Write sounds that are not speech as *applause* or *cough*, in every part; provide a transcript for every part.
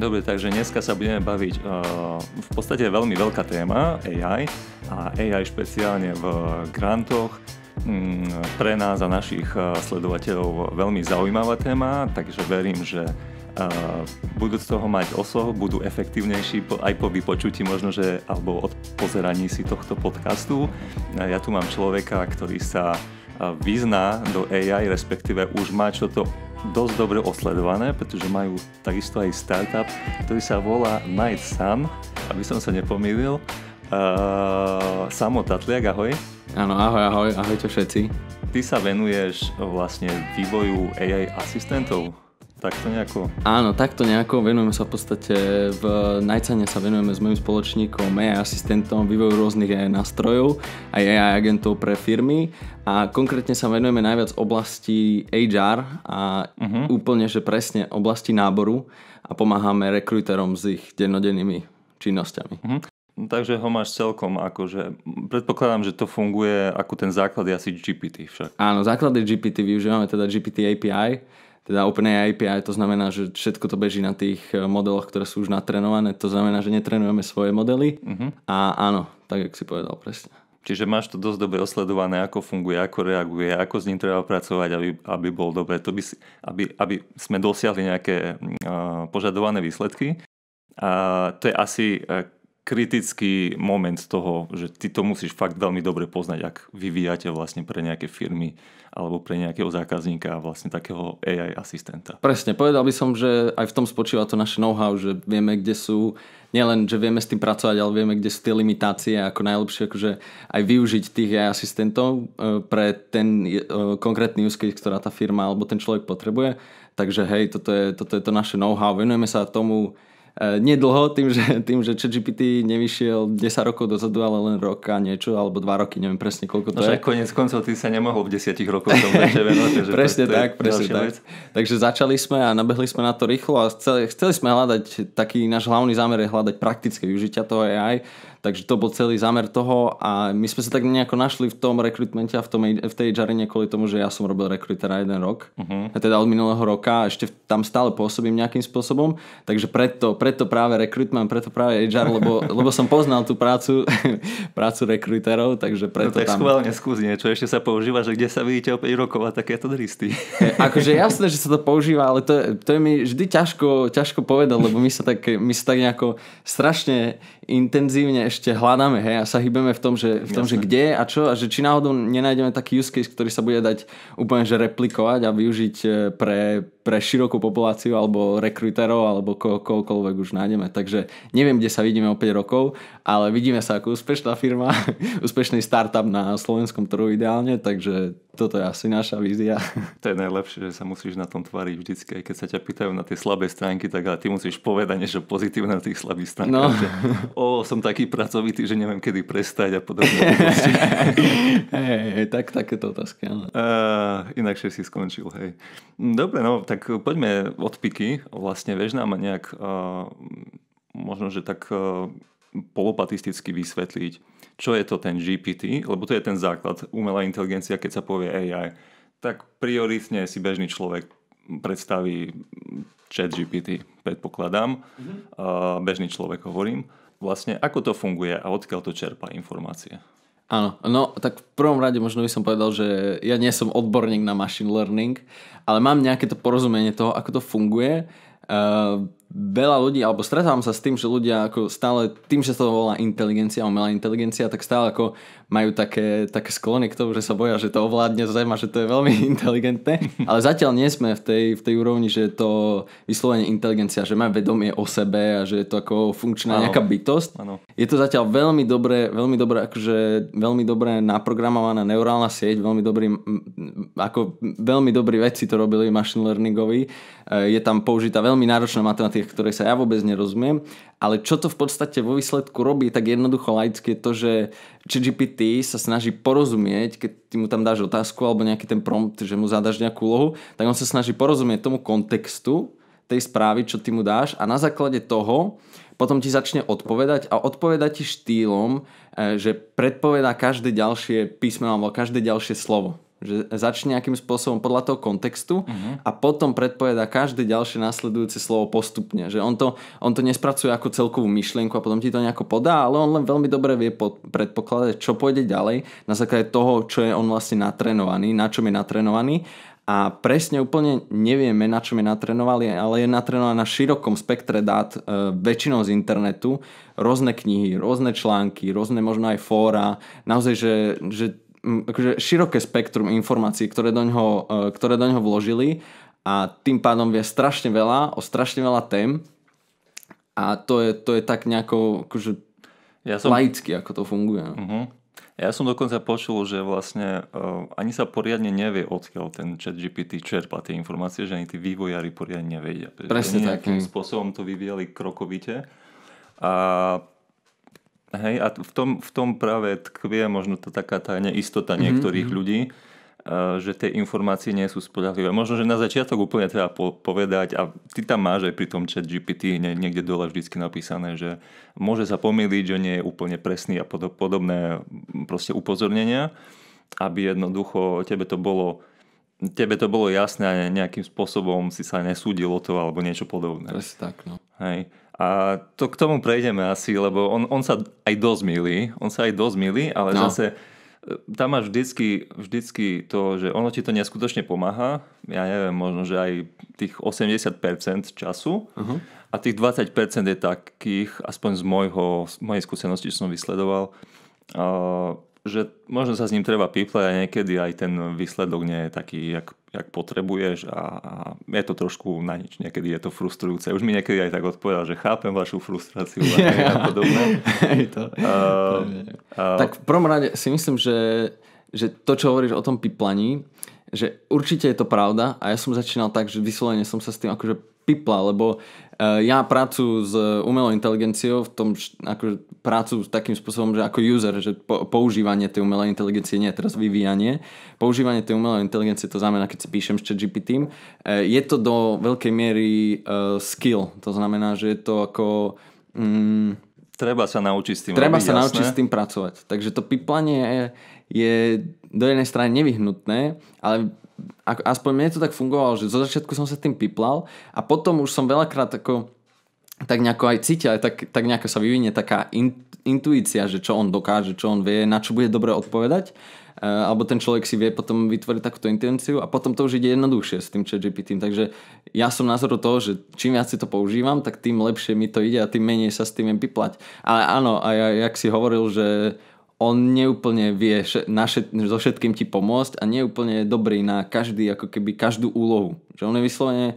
Dobre, takže dneska sa budeme baviť uh, v podstate veľmi veľká téma AI a AI špeciálne v grantoch mm, pre nás a našich eh, sledovateľov veľmi zaujímavá téma, takže verím, že eh, budú z toho mať oso, budú efektívnejší aj po vypočutí možno, že alebo od pozeraní si tohto podcastu. Ja tu mám človeka, ktorý sa vyzná do AI, respektíve už má čo to dosť dobre osledované, pretože majú takisto aj startup, ktorý sa volá Night Sun, aby som sa nepomýlil. Uh, Samo Tatliak, ahoj. Áno, ahoj, ahoj, ahojte všetci. Ty sa venuješ vlastne vývoju AI asistentov. Takto nejako? Áno, takto nejako. Venujeme sa v podstate, v Najcane sa venujeme s mojim spoločníkom, AI asistentom, vývoju rôznych AI e nástrojov a AI e agentov pre firmy. A konkrétne sa venujeme najviac oblasti HR a uh-huh. úplne, že presne oblasti náboru a pomáhame rekruterom s ich dennodennými činnosťami. Uh-huh. Takže ho máš celkom akože... Predpokladám, že to funguje ako ten základ je asi GPT však. Áno, základ je GPT, využívame teda GPT API teda OpenAI API, to znamená, že všetko to beží na tých eh, modeloch, ktoré sú už natrenované, to znamená, že netrenujeme svoje modely uh-huh. a áno, tak jak si povedal presne. Čiže máš to dosť dobre osledované, ako funguje, ako reaguje, ako s ním treba pracovať, aby, aby bol dobre, to by si, aby, aby sme dosiahli nejaké uh, požadované výsledky. A to je asi uh, kritický moment toho, že ty to musíš fakt veľmi dobre poznať, ak vyvíjate vlastne pre nejaké firmy alebo pre nejakého zákazníka vlastne takého AI asistenta. Presne, povedal by som, že aj v tom spočíva to naše know-how, že vieme, kde sú, nielen, že vieme s tým pracovať, ale vieme, kde sú tie limitácie ako najlepšie akože aj využiť tých AI asistentov e, pre ten e, konkrétny use case, ktorá tá firma alebo ten človek potrebuje. Takže hej, toto je, toto je to naše know-how. Venujeme sa tomu E, nedlho, tým, že, tým, že ChatGPT nevyšiel 10 rokov dozadu, ale len rok a niečo, alebo 2 roky, neviem presne koľko to no, je. konec koncov ty sa nemohol v 10 rokoch tomu *laughs* venovať. presne to, to tak, presne tak. Vec. Takže začali sme a nabehli sme na to rýchlo a chceli, chceli sme hľadať, taký náš hlavný zámer je hľadať praktické využitia toho AI Takže to bol celý zámer toho a my sme sa tak nejako našli v tom rekrutmente a v, tom, v tej žarine kvôli tomu, že ja som robil rekrutera jeden rok, uh-huh. teda od minulého roka, ešte tam stále pôsobím nejakým spôsobom, takže preto, preto práve rekrutman, preto práve HR, lebo, *laughs* lebo som poznal tú prácu, *laughs* prácu rekruterov, takže no preto no, tak tam... schválne skús niečo, ešte sa používa, že kde sa vidíte o 5 rokov a takéto dristy. E, akože jasné, že sa to používa, ale to, to je mi vždy ťažko, ťažko povedať, lebo my sa tak, my sa tak nejako strašne intenzívne ešte hľadáme hej, a sa hýbeme v tom, že, v tom, Jasne. že kde a čo a že či náhodou nenájdeme taký use case, ktorý sa bude dať úplne že replikovať a využiť e, pre pre širokú populáciu alebo rekruterov alebo ko- koľkoľvek už nájdeme. Takže neviem, kde sa vidíme o 5 rokov, ale vidíme sa ako úspešná firma, *laughs* úspešný startup na slovenskom trhu ideálne, takže toto je asi naša vízia. *laughs* To je najlepšie, že sa musíš na tom tvariť vždycky, aj keď sa ťa pýtajú na tie slabé stránky, tak ale ty musíš povedať niečo pozitívne na tých slabých stránkach. No. o, som taký pracovitý, že neviem, kedy prestať a podobne. *laughs* hey, hey, tak takéto otázky. Ale... Uh, inakšie si skončil, hej. Dobre, no tak eh, poďme od piky. Vlastne vieš nám nejak uh, možno, že tak uh, polopatisticky vysvetliť, čo je to ten GPT, lebo to je ten základ. Umelá inteligencia, keď sa povie AI, tak prioritne si bežný človek predstaví chat GPT, predpokladám. Uh, bežný človek hovorím. Vlastne, ako to funguje a odkiaľ to čerpá informácie? Áno, no tak v prvom rade možno by som povedal, že ja nie som odborník na machine learning, ale mám nejaké to porozumenie toho, ako to funguje. Uh, veľa ľudí, alebo stretávam sa s tým, že ľudia ako stále, tým, že sa to volá inteligencia, umelá inteligencia, tak stále ako majú také, také sklony k tomu, že sa boja, že to ovládne zem a že to je veľmi *laughs* inteligentné. Ale zatiaľ nie sme v tej, v tej úrovni, že je to vyslovene inteligencia, že má vedomie o sebe a že je to ako funkčná ano. nejaká bytosť. Ano. Je to zatiaľ veľmi dobre, veľmi dobre, akože veľmi dobre naprogramovaná neurálna sieť, veľmi dobrý, ako veľmi dobrý veci to robili machine learningovi. E, je tam použitá veľmi náročná matematika, ktorej sa ja vôbec nerozumiem, ale čo to v podstate vo výsledku robí, tak jednoducho laicky je to, že ChatGPT sa snaží porozumieť, keď ty mu tam dáš otázku alebo nejaký ten prompt, že mu zadaš nejakú úlohu, tak on sa snaží porozumieť tomu kontextu tej správy, čo ty mu dáš a na základe toho potom ti začne odpovedať a odpoveda ti štýlom, e, že predpovedá každé ďalšie písmeno alebo každé ďalšie slovo že začne nejakým spôsobom podľa toho kontextu uh-huh. a potom predpoveda každé ďalšie následujúce slovo postupne. Že on to, on to nespracuje ako celkovú myšlienku a potom ti to nejako podá, ale on len veľmi dobre vie pod, predpokladať, čo pôjde ďalej na základe toho, čo je on vlastne natrenovaný, na čom je natrenovaný a presne úplne nevieme, na čom je natrenovaný, ale je natrenovaný na širokom spektre dát, e, väčšinou z internetu, rôzne knihy, rôzne články, rôzne možno aj fóra, naozaj, že, že akože široké spektrum informácií, ktoré do ňoho, e, ktoré do ňoho vložili a tým pádom vie strašne veľa o strašne veľa tém a to je, to je tak nejako akože ja som... laicky, ako to funguje. Uh-huh. Ja som dokonca počul, že vlastne uh, ani sa poriadne nevie, odkiaľ ten chat GPT čerpa tie informácie, že ani tí vývojári poriadne nevedia. Presne takým spôsobom to vyvíjali krokovite. A Hej, a v tom, v tom práve tkvie možno to taká tá neistota mhm, niektorých mm-hmm. ľudí, eh, že tie informácie nie sú spolahlivé. Možno, že na začiatok úplne treba povedať, a ty tam máš aj pri tom chat GPT niekde dole vždycky napísané, že môže sa pomýliť, že nie je úplne presný a podobné mm, proste upozornenia, aby jednoducho tebe to bolo tebe to bolo jasné a nejakým spôsobom si sa nesúdilo to alebo niečo podobné. Presne tak, no. Hej. A to k tomu prejdeme asi, lebo on, on sa aj dosť milí, on sa aj dosť milí, ale no. zase e, tam máš vždycky, vždycky to, že ono ti to neskutočne pomáha, ja neviem, možno, že aj tých 80% času uh-huh. a tých 20% je takých, aspoň z, mojho, z mojej skúsenosti, čo som vysledoval, uh, že možno sa s ním treba píplať a niekedy aj ten výsledok nie je taký, jak jak potrebuješ a, a je to trošku na nič. Niekedy je to frustrujúce. Už mi niekedy aj tak odpovedal, že chápem vašu frustráciu yeah. podobné. podobne. to, uh, *laughs* to uh, tak v prvom rade si myslím, že, že to, čo hovoríš o tom piplaní, že určite je to pravda a ja som začínal tak, že vyslovene som sa s tým akože pipla, lebo Eh, ja prácu s eh, umelou inteligenciou v tom, ako prácu s takým spôsobom, že ako user, že po, používanie tej umelej inteligencie, nie teraz vyvíjanie, používanie tej umelej inteligencie, to znamená, keď si píšem s GPT, eh, je to do veľkej miery skill, to znamená, že je to ako... Mm, Treba sa naučiť s tým Treba robiť, sa jasné? naučiť s tým pracovať. Takže to piplanie je, je do jednej strany nevyhnutné, ale aspoň mne to tak fungovalo, že zo začiatku som sa tým piplal a potom už som veľakrát ako tak nejako aj cítil, aj tak, tak nejako sa vyvinie taká in, intuícia, že čo on dokáže, čo on vie, na čo bude dobre odpovedať. Uh, alebo ten človek si vie potom vytvoriť takúto intenciu a potom to už ide jednoduchšie s tým ChatGPT. Takže ja som názoru toho, že čím viac si to používam, tak tým lepšie mi to ide a tým menej sa s tým viem piplať. Ale áno, aj, aj jak si hovoril, že uh, on neúplne vie naše, so všetkým ti pomôcť a neúplne je dobrý na každý, ako keby každú úlohu. Že on je vyslovene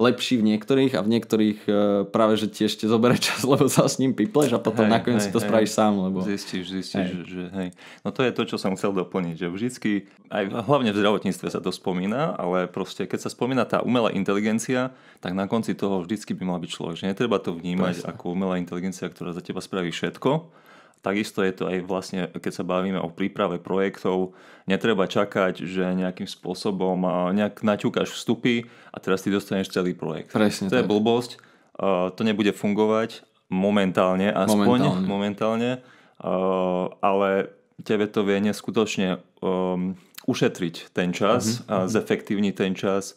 lepší v niektorých a v niektorých e, práve, že ti ešte zoberie čas, *laughs* lebo sa s ním pipleš a potom hej, nakoniec hej, si to hej. spravíš sám. Lebo... Zistíš, zistíš, hej. že hej. No to je to, čo som chcel doplniť, že vždycky, aj hlavne v zdravotníctve sa to spomína, ale proste keď sa spomína tá umelá inteligencia, tak na konci toho vždycky by mal byť človek. Že netreba to vnímať to ako umelá inteligencia, ktorá za teba spraví všetko, Takisto je to aj vlastne, keď sa bavíme o príprave projektov, netreba čakať, že nejakým spôsobom nejak naťúkaš vstupy a teraz ty dostaneš celý projekt. Presne to tak. je blbosť, to nebude fungovať momentálne, aspoň momentálne, momentálne ale tebe to vie neskutočne um, ušetriť ten čas, uh-huh, uh-huh. zefektívniť ten čas,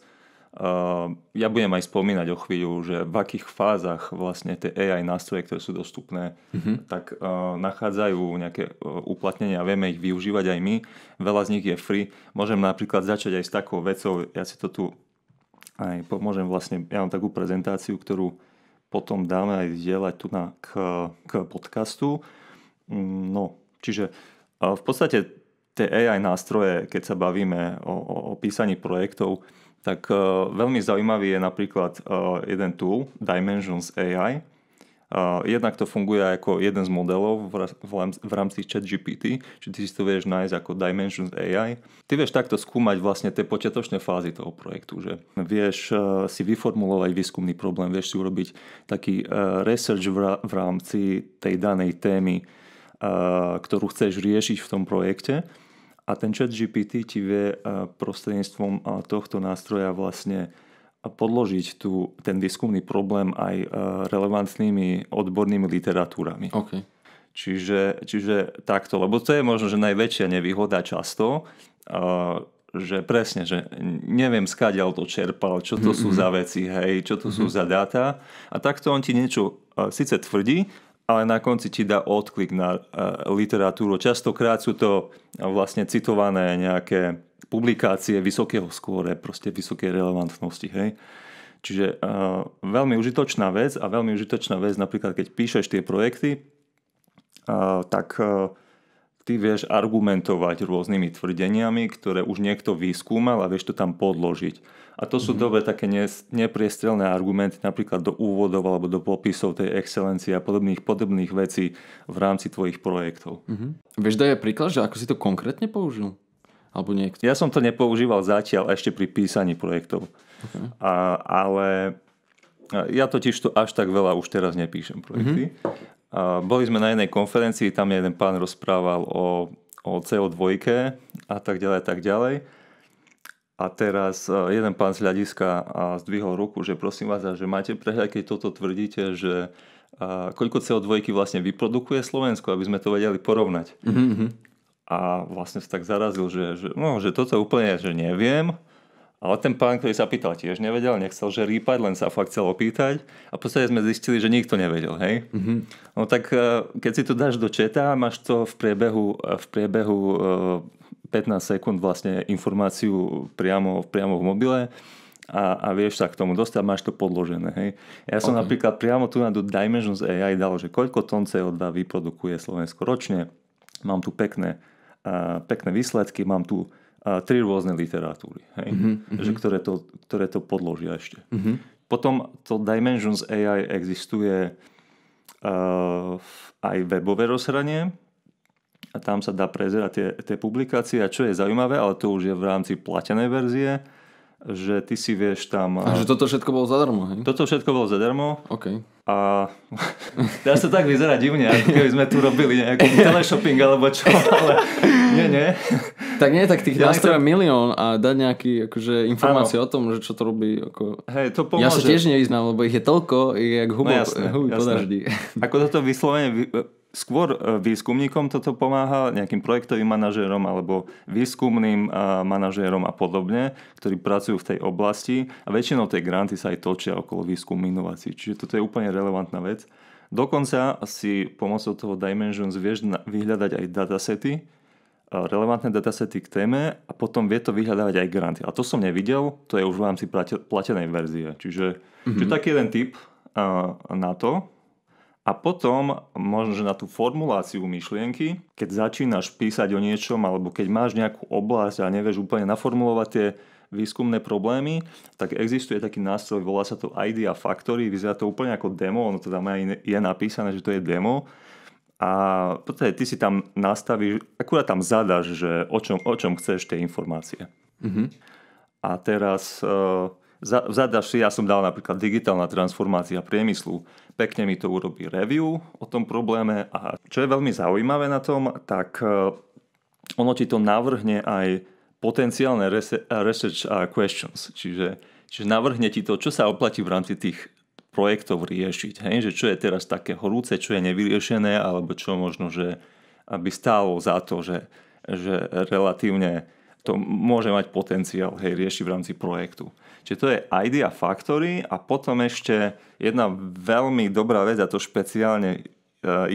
Ehm, ja budem aj spomínať o chvíľu, že v akých fázach vlastne tie AI nástroje, ktoré sú dostupné, mm-hmm. tak ehm, nachádzajú nejaké e, uplatnenia, vieme ich využívať aj my. Veľa z nich je free. Môžem napríklad začať aj s takou vecou, ja si to tu aj pomôžem vlastne, ja mám takú prezentáciu, ktorú potom dáme aj zdieľať tu na, k, k podcastu. Mm, no, čiže e, v podstate tie AI nástroje, keď sa bavíme o, o, o písaní projektov, tak e, veľmi zaujímavý je napríklad e, jeden tool, Dimensions AI. E, jednak to funguje ako jeden z modelov v rámci chat GPT, či ty si to vieš nájsť ako Dimensions AI. Ty vieš takto skúmať vlastne tie počiatočné fázy toho projektu, že vieš si vyformulovať výskumný problém, vieš si urobiť taký research v rámci tej danej témy, ktorú chceš riešiť v tom projekte a ten chat GPT ti vie eh, prostredníctvom eh, tohto nástroja vlastne eh, podložiť tú, ten výskumný problém aj relevantnými odbornými literatúrami. Okay. Čiže, čiže takto, lebo to je možno, že najväčšia nevýhoda často, že presne, že neviem skáďal to čerpal, čo to mm-hmm. sú mhm, mhm. za veci, hej, čo to mm-hmm. sú mhm. za dáta a takto on ti niečo síce tvrdí, ale na konci ti dá odklik na e, literatúru. Častokrát sú to e, vlastne citované nejaké publikácie vysokého skóre, proste vysokej relevantnosti. Hej? Čiže uh, veľmi užitočná vec a veľmi užitočná vec napríklad, keď píšeš tie projekty, uh, tak uh, ty vieš argumentovať rôznymi tvrdeniami, ktoré už niekto vyskúmal a vieš to tam podložiť. A to sú mm-hmm. dobre také ne, nepriestrelné argumenty napríklad do úvodov alebo do popisov tej excelencie a podobných, podobných vecí v rámci tvojich projektov. Mm-hmm. Vieš daj príklad, že ako si to konkrétne použil? Alebo niekto? Ja som to nepoužíval zatiaľ ešte pri písaní projektov. Okay. A, ale ja totiž to až tak veľa už teraz nepíšem projekty. Mm-hmm. A boli sme na jednej konferencii, tam jeden pán rozprával o, o CO2 a tak ďalej, a tak ďalej. A teraz e, jeden pán z hľadiska zdvihol ruku, že prosím vás, že máte prehľad, keď toto tvrdíte, že koľko CO2 vlastne vyprodukuje Slovensko, aby sme to vedeli porovnať. Mm-hmm. A vlastne sa tak zarazil, že, že, no, že toto úplne že neviem, ale ten pán, ktorý sa pýtal, tiež nevedel, nechcel že rýpať, len sa fakt chcel opýtať. A v podstate sme zistili, že nikto nevedel, hej? Mm-hmm. No tak e, keď si to dáš do četa, máš to v priebehu, e, v priebehu 15 e, sekúnd vlastne informáciu priamo, priamo v mobile a, a vieš sa k tomu dostať, máš to podložené. Hej. Ja som okay. napríklad priamo tu na do Dimensions AI dal, že koľko tón CO2 vyprodukuje Slovensko ročne. Mám tu pekné, pekné výsledky, mám tu tri rôzne literatúry, hej? Mm-hmm. Že, ktoré, to, ktoré to podložia ešte. Mm-hmm. Potom to Dimensions AI existuje uh, aj webové rozhranie a tam sa dá prezerať tie, tie publikácie a čo je zaujímavé, ale to už je v rámci platenej verzie, že ty si vieš tam... Takže eh, toto všetko bolo zadarmo, hej? Toto všetko bolo zadarmo. OK. A teraz *laughs* to tak vyzerá divne, ako keby sme tu robili nejakú *laughs* teleshopping alebo čo, ale nie, nie. Tak nie, tak tých ja nástrojov nechcem... milión a dať nejaký akože, informácie ano. o tom, že čo to robí. Ako... Hej, to pomôže. Ja sa tiež nevyznám, lebo ich je toľko, je jak hubo, no jasné, hubo jasné. Ako toto vyslovene skôr e, výskumníkom toto pomáha, nejakým projektovým manažérom alebo výskumným e, manažérom a podobne, ktorí pracujú v tej oblasti a väčšinou tie granty sa aj točia okolo výskum inovácií. Čiže toto je úplne relevantná vec. Dokonca si pomocou toho Dimensions vieš vyhľadať aj datasety, e, relevantné datasety k téme a potom vie to vyhľadávať aj granty. A to som nevidel, to je už v rámci platenej verzie. Čiže, mm-hmm. čiže mhm. taký jeden tip na to, a potom možno, že na tú formuláciu myšlienky, keď začínaš písať o niečom alebo keď máš nejakú oblasť a nevieš úplne naformulovať tie výskumné problémy, tak existuje taký nástroj, volá sa to Idea Factory, vyzerá to úplne ako demo, ono teda je napísané, že to je demo, a potom ty si tam nastavíš, akurát tam zadaš, že o čom, o čom chceš tie informácie. Mm-hmm. A teraz uh, v zadaši ja som dal napríklad digitálna transformácia priemyslu. Pekne mi to urobí review o tom probléme a čo je veľmi zaujímavé na tom, tak e, ono ti to navrhne aj potenciálne research questions, čiže, čiže navrhne ti to, čo sa oplatí v rámci tých projektov riešiť, hej? že čo je teraz také horúce, čo je nevyriešené, alebo čo možno, že aby stálo za to, že, že relatívne to môže mať potenciál hej, riešiť v rámci projektu. Čiže to je idea factory a potom ešte jedna veľmi dobrá vec a to špeciálne, e,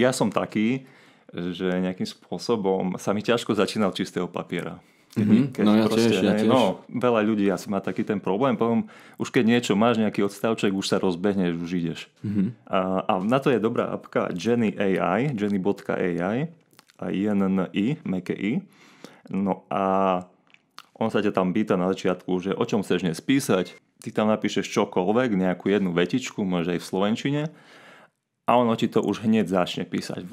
ja som taký, že nejakým spôsobom sa mi ťažko začínal čistého papiera. Mm-hmm. Keď no ja proste, tiež, ja tiež. No, veľa ľudí asi má taký ten problém, potom už keď niečo máš, nejaký odstavček, už sa rozbehneš, už ideš. Mm-hmm. A, a na to je dobrá apka Jenny AI, jenny.ai, jenny.ai, meké i. No a on sa ťa tam pýta na začiatku, že o čom chceš dnes písať, ty tam napíšeš čokoľvek, nejakú jednu vetičku, možno aj v slovenčine a ono ti to už hneď začne písať.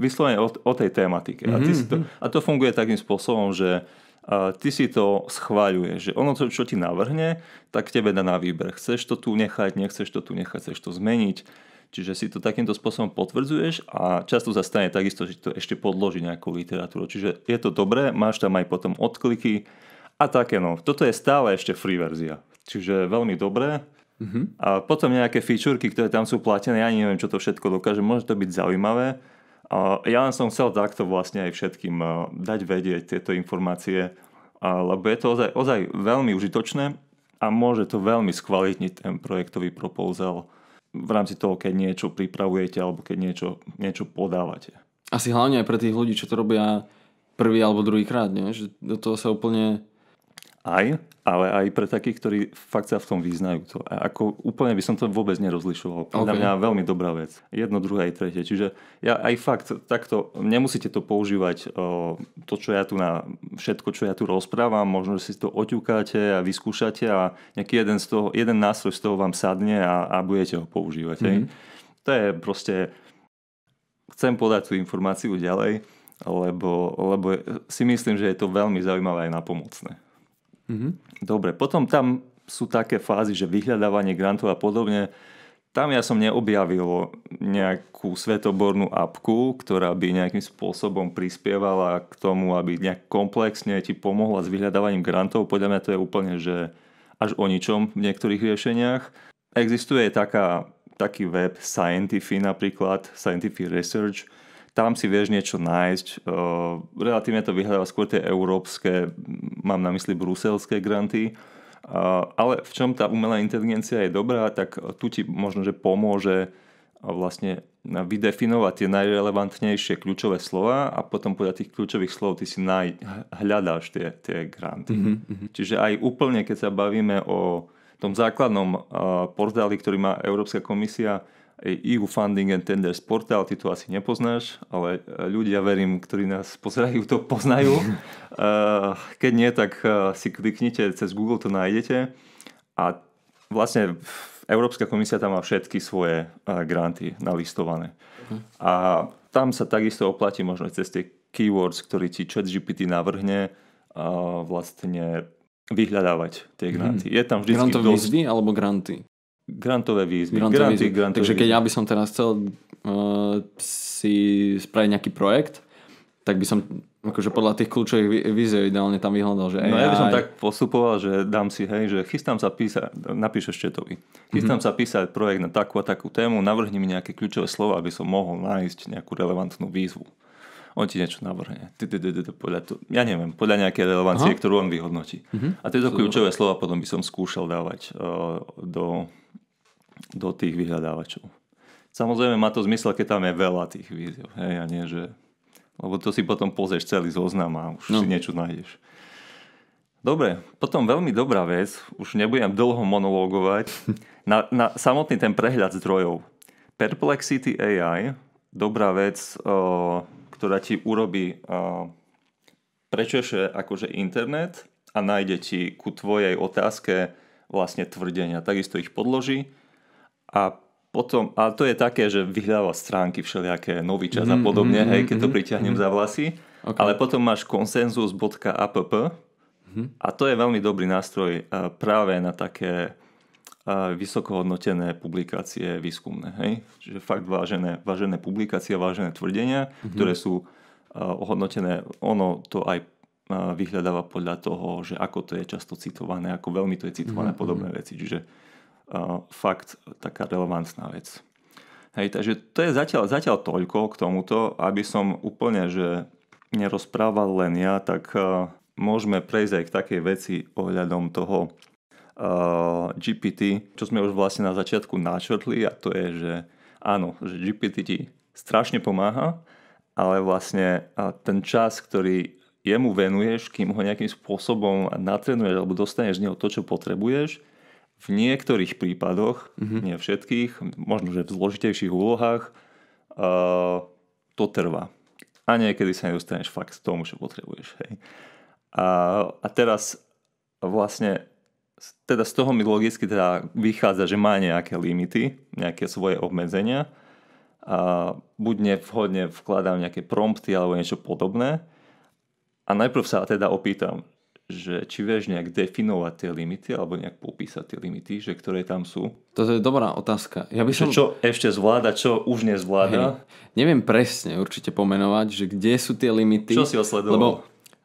Vyslovene o, o tej tematike. Mm-hmm. A, ty mhm, si to, mhm. a to funguje takým spôsobom, že a ty si to schváľuješ, že ono, to, čo ti navrhne, tak tebe dá na výber. Chceš to tu nechať, nechceš to tu nechať, chceš to zmeniť Čiže si to takýmto spôsobom potvrdzuješ a často sa stane takisto, že to ešte podloží nejakú literatúru. Čiže je to dobré, máš tam aj potom odkliky a také no. Toto je stále ešte free verzia. Čiže veľmi dobré. Mm-hmm. A potom nejaké fičúrky, ktoré tam sú platené, ja neviem, čo to všetko dokáže, môže to byť zaujímavé. A ja len som chcel takto vlastne aj všetkým dať vedieť tieto informácie, lebo je to ozaj, ozaj veľmi užitočné a môže to veľmi skvalitniť ten projektový propulzel v rámci toho, keď niečo pripravujete alebo keď niečo, niečo podávate. Asi hlavne aj pre tých ľudí, čo to robia prvý alebo druhý krát, nie? že do toho sa úplne aj, ale aj pre takých, ktorí fakt sa v tom vyznajú. To. A ako úplne by som to vôbec nerozlišoval. Podľa okay. mňa veľmi dobrá vec. Jedno, druhé aj tretie. Čiže ja aj fakt takto, nemusíte to používať o, to, čo ja tu na všetko, čo ja tu rozprávam, možno, že si to oťukáte a vyskúšate a nejaký jeden, z toho, jeden nástroj z toho vám sadne a, a budete ho používať. Mm-hmm. To je proste, chcem podať tú informáciu ďalej, lebo, lebo si myslím, že je to veľmi zaujímavé aj na pomocné. Mm-hmm. Dobre, potom tam sú také fázy, že vyhľadávanie grantov a podobne. Tam ja som neobjavil nejakú svetobornú apku, ktorá by nejakým spôsobom prispievala k tomu, aby nejak komplexne ti pomohla s vyhľadávaním grantov. Podľa mňa to je úplne, že až o ničom v niektorých riešeniach. Existuje taká, taký web Scientify napríklad, Scientific Research, tam si vieš niečo nájsť. Eh, relatívne to vyhľadáva skôr tie európske, mám na mysli bruselské granty. Eh, ale v čom tá umelá inteligencia je dobrá, tak tu ti možno, že pomôže eh, vlastne vydefinovať tie najrelevantnejšie kľúčové slova a potom podľa tých kľúčových slov ty si naj, hľadáš tie, tie granty. Mm-hmm. Čiže aj úplne, keď sa bavíme o tom základnom uh, portáli, ktorý má Európska komisia, EU e Funding and Tenders portál, ty to asi nepoznáš, ale e, ľudia, verím, ktorí nás pozerajú, to poznajú. *laughs* E, keď nie, tak si kliknite, cez Google to nájdete. A vlastne Európska komisia tam má všetky svoje granty nalistované. Mhm. A tam sa takisto oplatí možno cez tie keywords, ktorý ti ChatGPT navrhne, vlastne vyhľadávať tie mhm. granty. Hmm. Je tam vždy... Grantové dosť... výzvy alebo granty? Grantové výzvy. Grantové granty, výzvy. Grantové Takže keď výzvy. ja by som teraz chcel uh, si spraviť nejaký projekt, tak by som akože podľa tých kľúčových víziev ideálne tam vyhľadal, že AI. No ja by som tak postupoval, že dám si, hej, že chystám sa písať, napíšeš četovi, chystám mm-hmm. sa písať projekt na takú a takú tému, navrhni mi nejaké kľúčové slova, aby som mohol nájsť nejakú relevantnú výzvu. On ti niečo navrhne. ja neviem, podľa nejakej relevancie, ktorú on vyhodnotí. Mhm. A tieto kľúčové slova potom by som skúšal dávať uh, do do tých vyhľadávačov. Samozrejme má to zmysel, keď tam je veľa tých výziev. hej, a nie, že... Lebo to si potom pozrieš celý zoznam a už no. si niečo nájdeš. Dobre, potom veľmi dobrá vec, už nebudem dlho monologovať. *laughs* na, na samotný ten prehľad zdrojov. Perplexity AI, dobrá vec, o, eh, ktorá ti urobí, eh, prečoše akože internet a nájde ti ku tvojej otázke vlastne tvrdenia. Takisto ich podloží a potom, a to je také, že vyhľadáva stránky všelijaké, nový čas mm, a mhm, podobne, mm, hej, mhm, keď mm, to mhm, priťahnem mm. za vlasy. Okay. Ale potom máš konsenzus.app mm. a to je veľmi dobrý nástroj eh, práve na také eh, vysokohodnotené publikácie výskumné. Hej? Čiže fakt vážené, vážené publikácie, vážené tvrdenia, mm-hmm. ktoré sú eh, ohodnotené. Ono to aj vyhľadáva podľa toho, že ako to je často citované, ako veľmi to je citované, mm-hmm. podobné veci. Čiže Eh, fakt taká relevantná vec. Hej, takže to je zatiaľ, zatiaľ toľko k tomuto, aby som úplne, že nerozprával len ja, tak eh, môžeme prejsť aj k takej veci ohľadom toho uh, eh, GPT, čo sme už vlastne na začiatku načrtli a to je, že áno, že GPT ti strašne pomáha, ale vlastne ten čas, ktorý jemu venuješ, kým ho nejakým spôsobom natrenuješ alebo dostaneš z neho to, čo potrebuješ, v niektorých prípadoch, mm-hmm. nie všetkých, možno že v zložitejších úlohách, uh, to trvá. A niekedy sa nedostaneš fakt k tomu, čo potrebuješ. Hej. A, a teraz vlastne teda z toho mi logicky teda vychádza, že má nejaké limity, nejaké svoje obmedzenia a buď nevhodne vkladám nejaké prompty alebo niečo podobné a najprv sa teda opýtam, že či vieš nejak definovať tie limity alebo nejak popísať tie limity, že ktoré tam sú? To je dobrá otázka. Ja by som... čo ešte zvláda, čo už nezvláda? Hej, neviem presne určite pomenovať, že kde sú tie limity. Čo si osledoval? Lebo,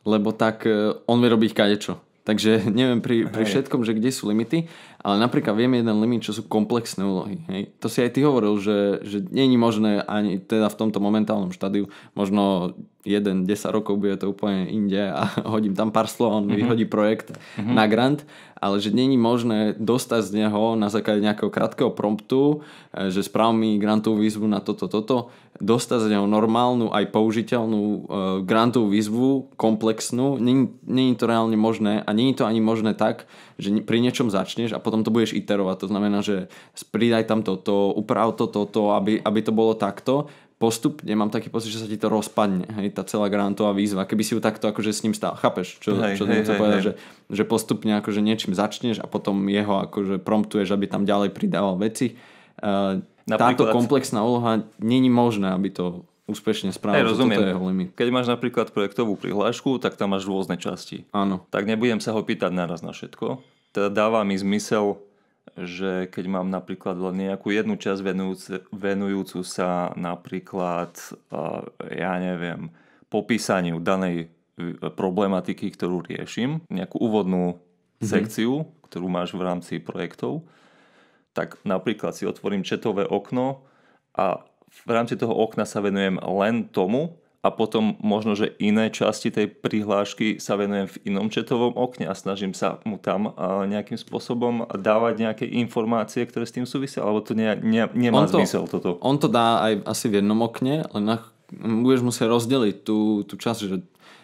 lebo tak eh, on vie robiť kadečo. Takže *laughs* neviem pri, pri všetkom, že kde sú limity, ale napríklad viem jeden limit, čo sú komplexné úlohy. Hej. To si aj ty hovoril, že, že není možné ani teda v tomto momentálnom štádiu, možno 1-10 rokov bude to úplne inde a *laughs* hodím tam pár slov, on mm-hmm. vyhodí projekt mm-hmm. na grant, ale že není možné dostať z neho na základe nejakého krátkeho promptu, e, že správ mi grantovú výzvu na toto, toto, dostať z neho normálnu aj použiteľnú e, grantovú výzvu, komplexnú, není, není to reálne možné a není to ani možné tak, že pri niečom začneš a potom to budeš iterovať. To znamená, že pridaj tam toto, uprav to toto, aby, aby to bolo takto postupne mám taký pocit, že sa ti to rozpadne, hej, tá celá grantová výzva, keby si ju takto akože s ním stál, chápeš, čo, hej, čo hej, hej, povedať, hej. Že, že postupne akože niečím začneš a potom jeho akože promptuješ, aby tam ďalej pridával veci. Uh, Napríklad... Táto komplexná úloha není možné, aby to úspešne správne. Hey, rozumiem. Toto je jeho limit. Keď máš napríklad projektovú prihlášku, tak tam máš rôzne časti. Áno. Tak nebudem sa ho pýtať naraz na všetko. Teda dáva mi zmysel, že keď mám napríklad len nejakú jednu časť venujúcu, venujúcu sa napríklad, ja neviem, popísaniu danej e, problematiky, ktorú riešim, nejakú úvodnú mm-hmm. sekciu, ktorú máš v rámci projektov, tak napríklad si otvorím četové okno a v rámci toho okna sa venujem len tomu a potom možno, že iné časti tej prihlášky sa venujem v inom četovom okne a snažím sa mu tam nejakým spôsobom dávať nejaké informácie, ktoré s tým súvisia, alebo to ne, ne, nemá on to, zmysel toto. On to dá aj asi v jednom okne, ale na, budeš musieť rozdeliť tú, tú časť, že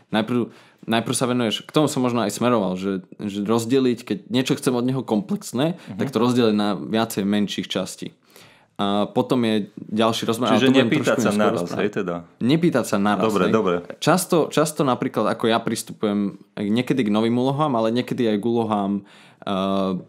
najprv, najprv sa venuješ, k tomu som možno aj smeroval, že, že rozdeliť, keď niečo chcem od neho komplexné, mm-hmm. tak to rozdeliť na viacej menších častí. A potom je ďalší rozmer. Čiže nepýtať sa naraz, rozprávať. hej teda? Nepýtať sa naraz. Dobre, hej. dobre. Často, často napríklad, ako ja pristupujem niekedy k novým úlohám, ale niekedy aj k úlohám uh,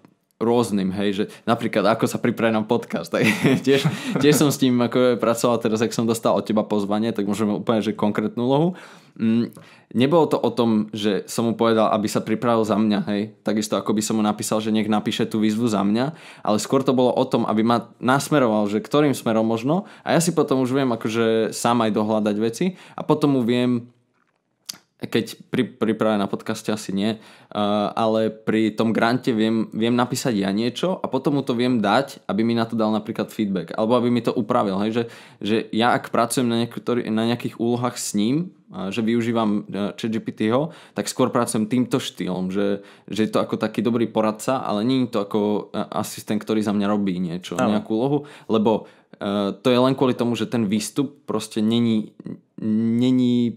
rôznym, hej, že napríklad ako sa pripravím na podcast, tak *laughs* tiež, tiež som s tým ako pracoval teraz, ak som dostal od teba pozvanie, tak môžeme úplne, že konkrétnu lohu. Mm, nebolo to o tom, že som mu povedal, aby sa pripravil za mňa, hej, takisto ako by som mu napísal, že nech napíše tú výzvu za mňa, ale skôr to bolo o tom, aby ma nasmeroval, že ktorým smerom možno a ja si potom už viem akože sám aj dohľadať veci a potom mu viem keď pri príprave na podcaste asi nie, uh, ale pri tom grante viem, viem napísať ja niečo a potom mu to viem dať, aby mi na to dal napríklad feedback, alebo aby mi to upravil, hej, že, že ja ak pracujem na, niektorý, na nejakých úlohách s ním, uh, že využívam uh, ChatGPT ho, tak skôr pracujem týmto štýlom, že, že je to ako taký dobrý poradca, ale nie je to ako asistent, ktorý za mňa robí niečo, ale. nejakú úlohu, lebo to je len kvôli tomu, že ten výstup proste není, není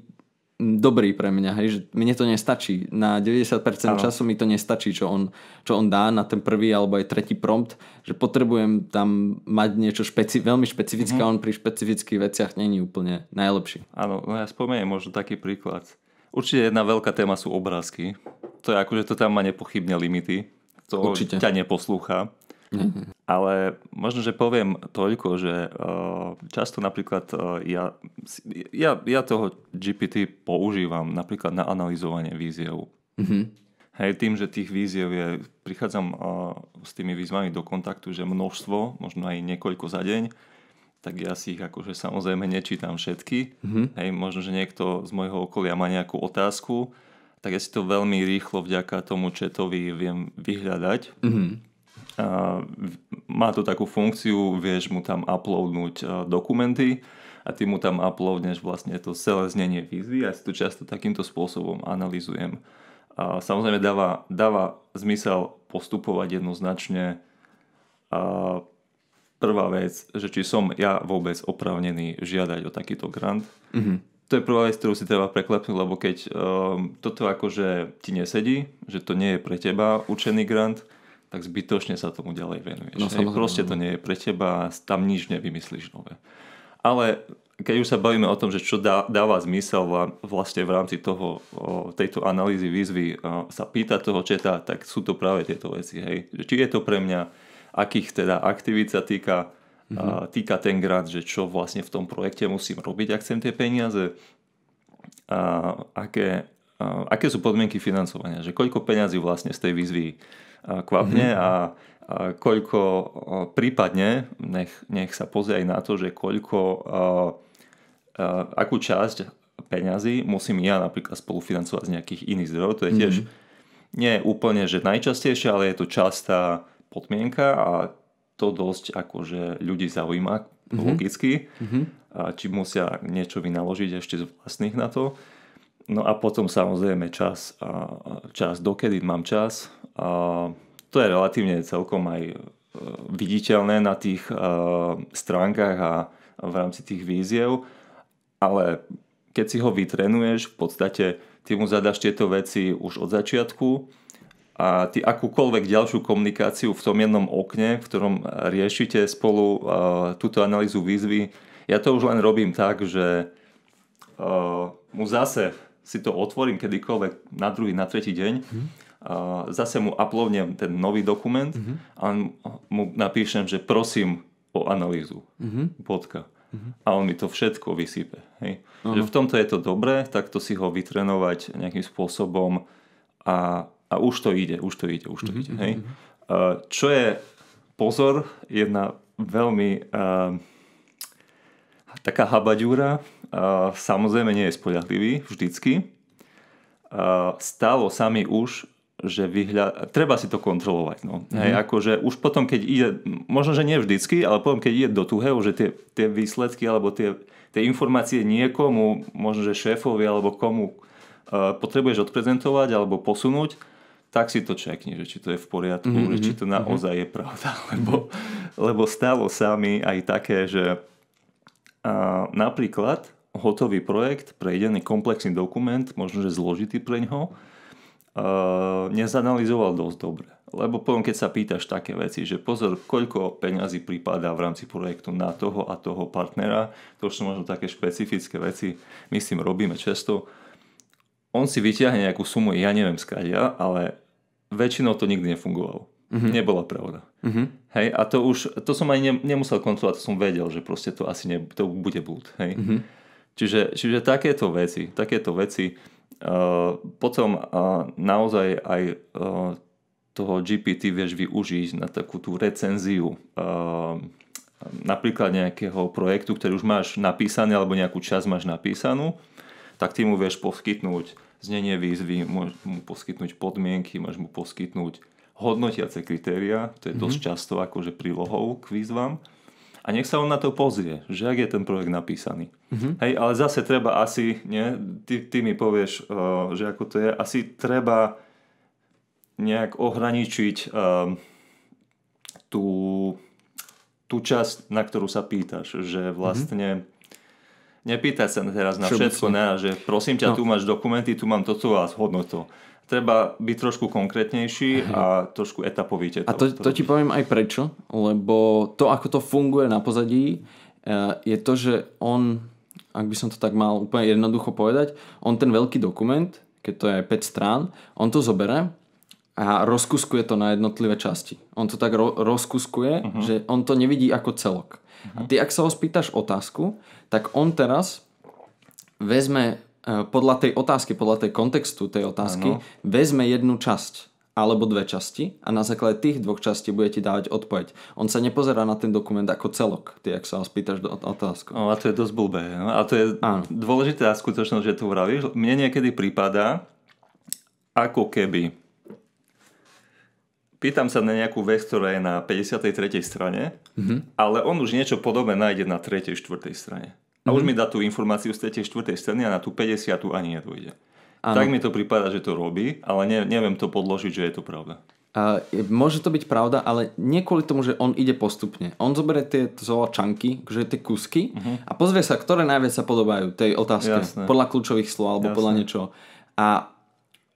dobrý pre mňa, hej, že mne to nestačí. Na 90% ano. času mi to nestačí, čo on, čo on dá na ten prvý alebo aj tretí prompt, že potrebujem tam mať niečo špeci- veľmi špecifické mm-hmm. on pri špecifických veciach není úplne najlepší. Áno, no ja spomeniem možno taký príklad. Určite jedna veľká téma sú obrázky. To je akože to tam má nepochybne limity. To Určite. ťa neposlúcha. Mm-hmm. Ale možno, že poviem toľko, že e, často napríklad e, ja, ja, ja toho GPT používam napríklad na analyzovanie víziev. Mm-hmm. Hej, tým, že tých víziev je, prichádzam e, s tými výzvami do kontaktu, že množstvo, možno aj niekoľko za deň, tak ja si ich akože samozrejme nečítam všetky. Mm-hmm. Hej, možno, že niekto z môjho okolia má nejakú otázku, tak ja si to veľmi rýchlo vďaka tomu četovi viem vyhľadať. Mm-hmm má to takú funkciu, vieš mu tam uploadnúť e, dokumenty a ty mu tam uploadneš vlastne to celé znenie výzvy a ja si to často takýmto spôsobom analizujem. A samozrejme dáva, dáva zmysel postupovať jednoznačne a prvá vec, že či som ja vôbec oprávnený žiadať o takýto grant. Mm-hmm to je prvá vec, ktorú si treba preklepnúť, lebo keď um, toto akože ti nesedí, že to nie je pre teba učený grant, tak zbytočne sa tomu ďalej venuješ. No, Hej, proste to no. nie je pre teba, tam nič nevymyslíš nové. Ale keď už sa bavíme o tom, že čo dá, dáva zmysel vlastne v rámci toho, tejto analýzy výzvy sa pýta toho četa, tak sú to práve tieto veci. Hej. Či je to pre mňa, akých teda aktivít sa týka, mm-hmm. týka ten grant, že čo vlastne v tom projekte musím robiť, ak chcem tie peniaze, a aké, a aké sú podmienky financovania, že koľko peňazí vlastne z tej výzvy kvapne mm-hmm. a, a koľko prípadne, nech, nech sa pozrie aj na to, že koľko, a, a, akú časť peňazí musím ja napríklad spolufinancovať z nejakých iných zdrojov. To je mhm. tiež mm-hmm. nie úplne, že najčastejšie, ale je to častá podmienka a to dosť akože ľudí zaujíma mm-hmm. logicky, mm-hmm. A či musia niečo vynaložiť ešte z vlastných na to. No a potom samozrejme čas, a čas dokedy mám čas. A to je relatívne celkom aj e, viditeľné na tých e, stránkach a v rámci tých víziev, ale keď si ho vytrenuješ, v podstate ty mu zadaš tieto veci už od začiatku a ty akúkoľvek ďalšiu komunikáciu v tom jednom okne, v ktorom riešite spolu e, túto analýzu výzvy, ja to už len robím tak, že mu zase si to otvorím kedykoľvek na druhý, na tretí deň, mm-hmm. Uh, zase mu uplovnem ten nový dokument mm-hmm. a mu napíšem, že prosím o analýzu. Mm-hmm. Bodka. Mm-hmm. A on mi to všetko vysype. Hej? Uh-huh. Že v tomto je to dobré, tak to si ho vytrenovať nejakým spôsobom a, a už to ide, už to ide, už to mm-hmm. ide. Mhm, hej? Uh, čo je, pozor, jedna veľmi... Uh, taká habaďúra samozrejme nie je spoľahlivý vždycky. stalo sa mi už, že vyhľa... treba si to kontrolovať. No. Mm-hmm. Hej, mhm. akože už potom, keď ide, možno, že nie vždycky, ale potom, keď ide do tuhého, že tie, tie výsledky alebo tie, tie informácie niekomu, možno, že šéfovi alebo komu uh, potrebuješ odprezentovať alebo posunúť, tak si to čekni, že či to je v poriadku, mm-hmm. že či mhm, to naozaj mm-hmm. je pravda. *laughs* Lebo, lebo stalo sa mi aj také, že a napríklad hotový projekt prejdený komplexný dokument, možno že zložitý pre ňoho, nezanalizoval dosť dobre. Lebo potom, keď sa pýtaš také veci, že pozor, koľko peňazí prípada v rámci projektu na toho a toho partnera, to sú možno také špecifické veci, my s tým robíme často, on si vyťahne nejakú sumu, ja neviem skáďa, ale väčšinou to nikdy nefungovalo. Mm-hmm. Nebola pravda. Uh-huh. Hej, a to už, to som aj ne, nemusel kontrolovať, to som vedel, že proste to asi ne, to bude blúd. Hej. Uh-huh. Čiže, čiže takéto veci, takéto veci. Uh, potom uh, naozaj aj uh, toho GPT vieš využiť na takú tú recenziu. Uh, napríklad nejakého projektu, ktorý už máš napísaný alebo nejakú časť máš napísanú, tak ty mu vieš poskytnúť znenie výzvy, môžeš mu poskytnúť podmienky, môžeš mu poskytnúť hodnotiace kritéria, to je mm-hmm. dosť mhm. často akože prílohou k výzvam. A nech sa on na to pozrie, že ak je ten projekt napísaný. Mm-hmm. Hej, ale zase treba asi, nie, ty, ty mi povieš, uh, že ako to je, asi treba nejak ohraničiť um, tú, tú časť, na ktorú sa pýtaš, že mhm. vlastne mm-hmm nepýtať sa teraz na všetko, ne, že prosím ťa, no. tu máš dokumenty, tu mám toto a zhodno to treba byť trošku konkrétnejší a trošku etapovite. To, a to, to ti poviem aj prečo, lebo to, ako to funguje na pozadí, eh, je to, že on, ak by som to tak mal úplne jednoducho povedať, on ten veľký dokument, keď to je 5 strán, on to zoberie a rozkuskuje to na jednotlivé časti. On to tak ro- rozkuskuje, uh-huh. že on to nevidí ako celok. Uh-huh. A mhm. ty, ak sa ho spýtaš otázku, tak on teraz vezme Eh, podľa tej otázky, podľa tej kontextu tej otázky, ano. vezme jednu časť alebo dve časti a na základe tých dvoch častí bude ti dávať odpoveď. On sa nepozerá na ten dokument ako celok, ty ak sa ho spýtaš do otázku. No, a to je dosť blbé. No? A to je Áno. dôležitá skutočnosť, že to vravíš. Mne niekedy prípada, ako keby. Pýtam sa na nejakú vec, ktorá je na 53. strane, mhm. ale on už niečo podobné nájde na 3. 4. strane a už mhm. mi dá tú informáciu z tej štvrtej scény a na tú 50 ani nedôjde. Ano. Tak mi to prípada, že to robí, ale ne, neviem to podložiť, že je to pravda. Uh, môže to byť pravda, ale nie kvôli tomu, že on ide postupne. On zoberie tie čanky, že tie kusky uh-huh. Mhm. a pozrie sa, ktoré najviac sa podobajú tej otázke. Jasné. Podľa kľúčových slov alebo Jasné. podľa niečo. A